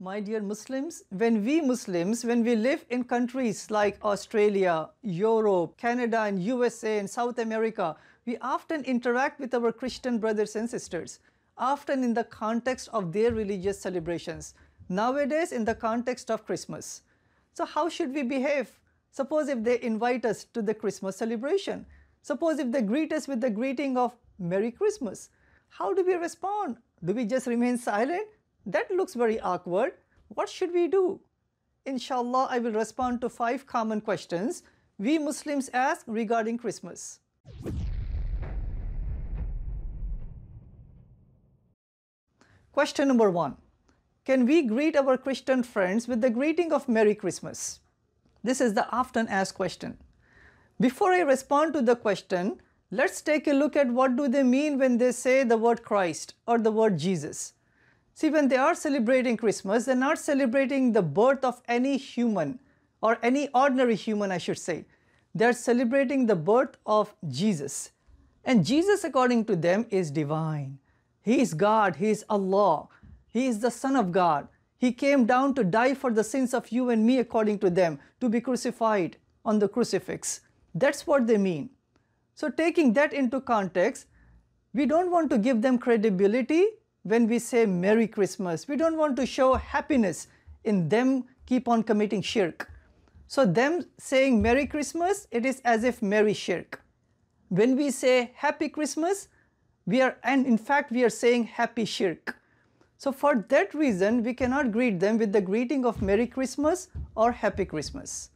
My dear Muslims, when we Muslims, when we live in countries like Australia, Europe, Canada and USA and South America, we often interact with our Christian brothers and sisters, often in the context of their religious celebrations, nowadays in the context of Christmas. So how should we behave? Suppose if they invite us to the Christmas celebration, suppose if they greet us with the greeting of Merry Christmas, how do we respond? Do we just remain silent? That looks very awkward. What should we do? Inshallah, I will respond to five common questions we Muslims ask regarding Christmas. Question number one Can we greet our Christian friends with the greeting of Merry Christmas? This is the often asked question. Before I respond to the question, let's take a look at what do they mean when they say the word Christ or the word Jesus. See, when they are celebrating Christmas, they're not celebrating the birth of any human or any ordinary human, I should say. They're celebrating the birth of Jesus. And Jesus, according to them, is divine. He is God, He is Allah, He is the Son of God. He came down to die for the sins of you and me, according to them, to be crucified on the crucifix. That's what they mean. So, taking that into context, we don't want to give them credibility when we say Merry Christmas. We don't want to show happiness in them keep on committing shirk. So them saying Merry Christmas, it is as if Merry shirk. When we say Happy Christmas, we are and in fact we are saying Happy shirk. So for that reason, we cannot greet them with the greeting of Merry Christmas or Happy Christmas.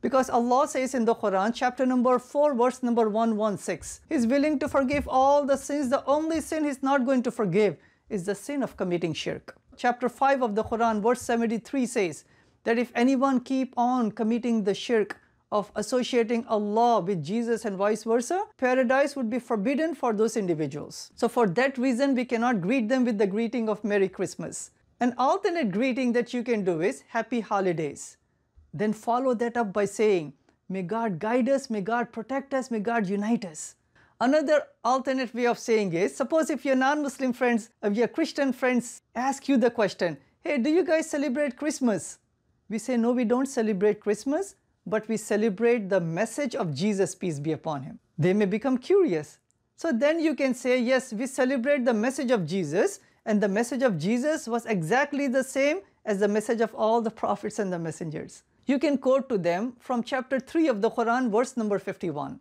Because Allah says in the Quran, chapter number 4, verse number 116, He's willing to forgive all the sins. The only sin He's not going to forgive is the sin of committing shirk. Chapter 5 of the Quran, verse 73 says that if anyone keep on committing the shirk of associating Allah with Jesus and vice versa, paradise would be forbidden for those individuals. So for that reason, we cannot greet them with the greeting of Merry Christmas. An alternate greeting that you can do is Happy Holidays. Then follow that up by saying, May God guide us, may God protect us, may God unite us. Another alternate way of saying is, suppose if your non-Muslim friends, if uh, your Christian friends ask you the question, hey, do you guys celebrate Christmas? We say, no, we don't celebrate Christmas, but we celebrate the message of Jesus, peace be upon him. They may become curious. So then you can say, yes, we celebrate the message of Jesus, and the message of Jesus was exactly the same as the message of all the prophets and the messengers. You can quote to them from chapter 3 of the Quran, verse number 51.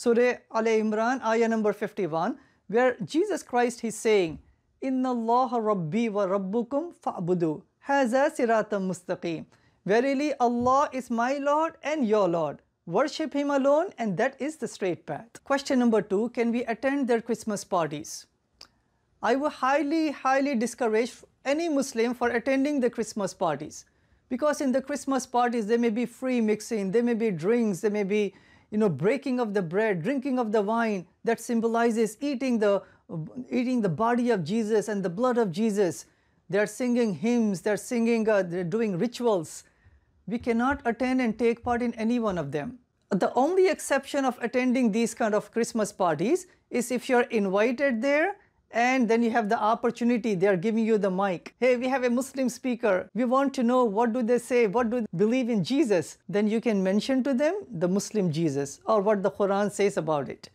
Surah Al-Imran, ayah number 51, where Jesus Christ is saying, Inna Allah Rabbi wa Rabbukum fa'budu haza siratam mustaqim. Verily Allah is my Lord and your Lord. Worship Him alone and that is the straight path. Question number two, can we attend their Christmas parties? I would highly, highly discourage any Muslim for attending the Christmas parties. Because in the Christmas parties, there may be free mixing, there may be drinks, there may be you know breaking of the bread, drinking of the wine that symbolizes eating the eating the body of Jesus and the blood of Jesus. They are singing hymns, they are singing, uh, they are doing rituals. We cannot attend and take part in any one of them. The only exception of attending these kind of Christmas parties is if you are invited there and then you have the opportunity they are giving you the mic hey we have a muslim speaker we want to know what do they say what do they believe in jesus then you can mention to them the muslim jesus or what the quran says about it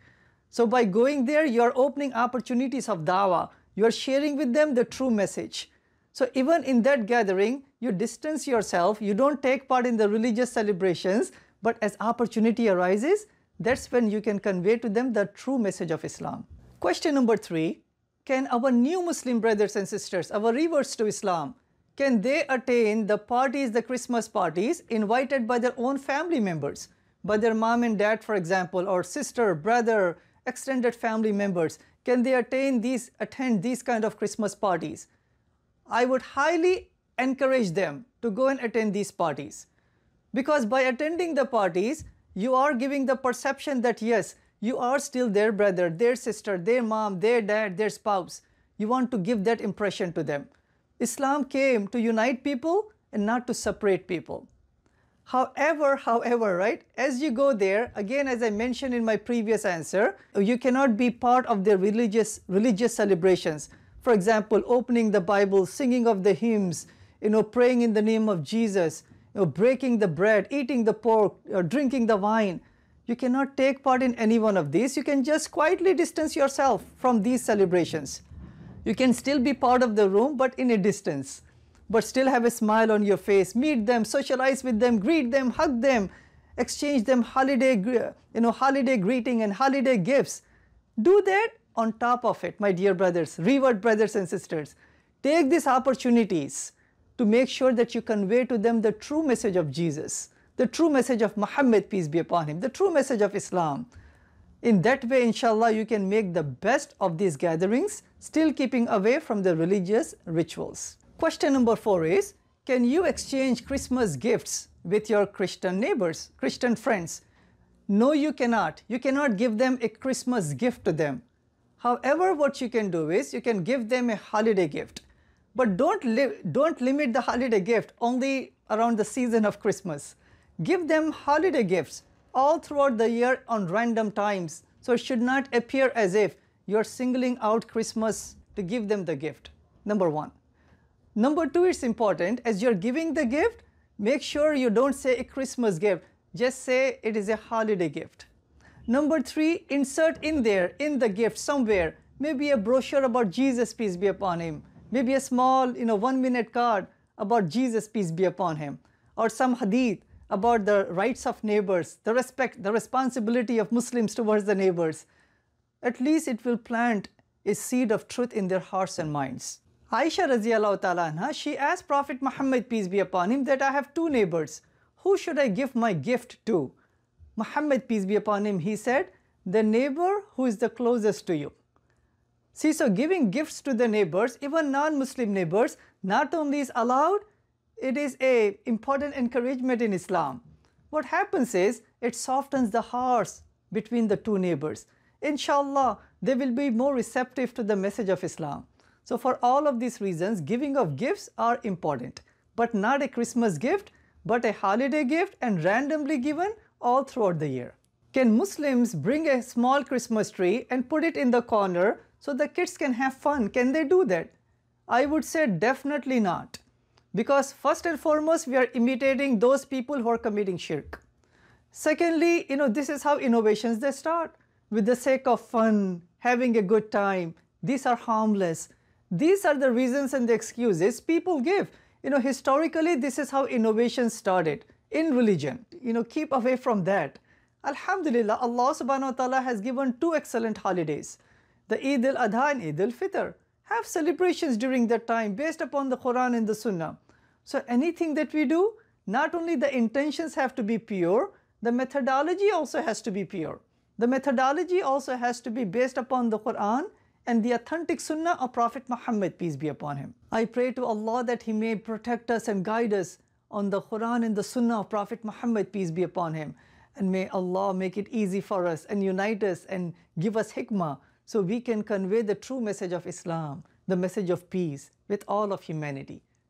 so by going there you are opening opportunities of dawah you are sharing with them the true message so even in that gathering you distance yourself you don't take part in the religious celebrations but as opportunity arises that's when you can convey to them the true message of islam question number 3 can our new Muslim brothers and sisters, our reverts to Islam, can they attain the parties, the Christmas parties invited by their own family members, by their mom and dad, for example, or sister, brother, extended family members? Can they attain these, attend these kind of Christmas parties? I would highly encourage them to go and attend these parties. Because by attending the parties, you are giving the perception that yes, you are still their brother, their sister, their mom, their dad, their spouse. You want to give that impression to them. Islam came to unite people and not to separate people. However, however, right, as you go there, again, as I mentioned in my previous answer, you cannot be part of their religious, religious celebrations. For example, opening the Bible, singing of the hymns, you know, praying in the name of Jesus, you know, breaking the bread, eating the pork, or drinking the wine. You cannot take part in any one of these. You can just quietly distance yourself from these celebrations. You can still be part of the room, but in a distance, but still have a smile on your face. Meet them, socialize with them, greet them, hug them, exchange them holiday, you know, holiday greeting and holiday gifts. Do that on top of it, my dear brothers, revered brothers and sisters. Take these opportunities to make sure that you convey to them the true message of Jesus the true message of Muhammad peace be upon him, the true message of Islam. In that way inshallah you can make the best of these gatherings still keeping away from the religious rituals. Question number 4 is can you exchange Christmas gifts with your Christian neighbors, Christian friends? No you cannot. You cannot give them a Christmas gift to them. However what you can do is you can give them a holiday gift. But don't, li don't limit the holiday gift only around the season of Christmas Give them holiday gifts all throughout the year on random times. So it should not appear as if you're singling out Christmas to give them the gift. Number one. Number two, is important as you're giving the gift, make sure you don't say a Christmas gift. Just say it is a holiday gift. Number three, insert in there, in the gift somewhere, maybe a brochure about Jesus, peace be upon him. Maybe a small, you know, one minute card about Jesus, peace be upon him. Or some hadith about the rights of neighbors, the respect, the responsibility of Muslims towards the neighbors, at least it will plant a seed of truth in their hearts and minds. Aisha radiallahu she asked Prophet Muhammad peace be upon him that I have two neighbors. Who should I give my gift to? Muhammad peace be upon him, he said, the neighbor who is the closest to you. See, so giving gifts to the neighbors, even non-Muslim neighbors, not only is allowed, it is a important encouragement in Islam. What happens is it softens the hearts between the two neighbors. Inshallah, they will be more receptive to the message of Islam. So for all of these reasons, giving of gifts are important, but not a Christmas gift, but a holiday gift and randomly given all throughout the year. Can Muslims bring a small Christmas tree and put it in the corner so the kids can have fun? Can they do that? I would say definitely not because first and foremost we are imitating those people who are committing shirk. Secondly, you know, this is how innovations they start with the sake of fun, having a good time. These are harmless. These are the reasons and the excuses people give. You know, historically, this is how innovation started in religion. You know, keep away from that. Alhamdulillah, Allah subhanahu wa ta'ala has given two excellent holidays, the Eid al-Adha and Eid al-Fitr. Have celebrations during that time based upon the Quran and the Sunnah. So anything that we do, not only the intentions have to be pure, the methodology also has to be pure. The methodology also has to be based upon the Quran and the authentic Sunnah of Prophet Muhammad, peace be upon him. I pray to Allah that He may protect us and guide us on the Quran and the Sunnah of Prophet Muhammad, peace be upon him. And may Allah make it easy for us and unite us and give us hikmah so we can convey the true message of Islam, the message of peace with all of humanity.